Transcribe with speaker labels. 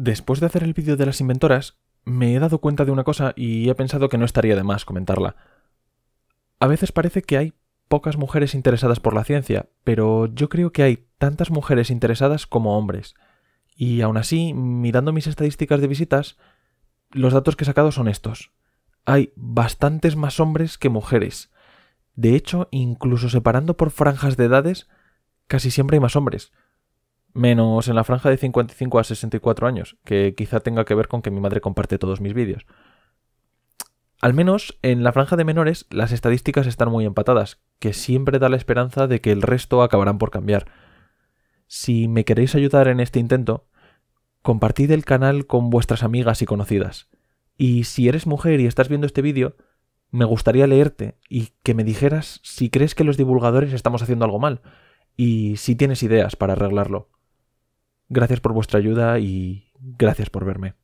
Speaker 1: Después de hacer el vídeo de las inventoras, me he dado cuenta de una cosa y he pensado que no estaría de más comentarla. A veces parece que hay pocas mujeres interesadas por la ciencia, pero yo creo que hay tantas mujeres interesadas como hombres. Y aún así, mirando mis estadísticas de visitas, los datos que he sacado son estos. Hay bastantes más hombres que mujeres. De hecho, incluso separando por franjas de edades, casi siempre hay más hombres menos en la franja de 55 a 64 años, que quizá tenga que ver con que mi madre comparte todos mis vídeos. Al menos en la franja de menores las estadísticas están muy empatadas, que siempre da la esperanza de que el resto acabarán por cambiar. Si me queréis ayudar en este intento, compartid el canal con vuestras amigas y conocidas. Y si eres mujer y estás viendo este vídeo, me gustaría leerte y que me dijeras si crees que los divulgadores estamos haciendo algo mal y si tienes ideas para arreglarlo. Gracias por vuestra ayuda y gracias por verme.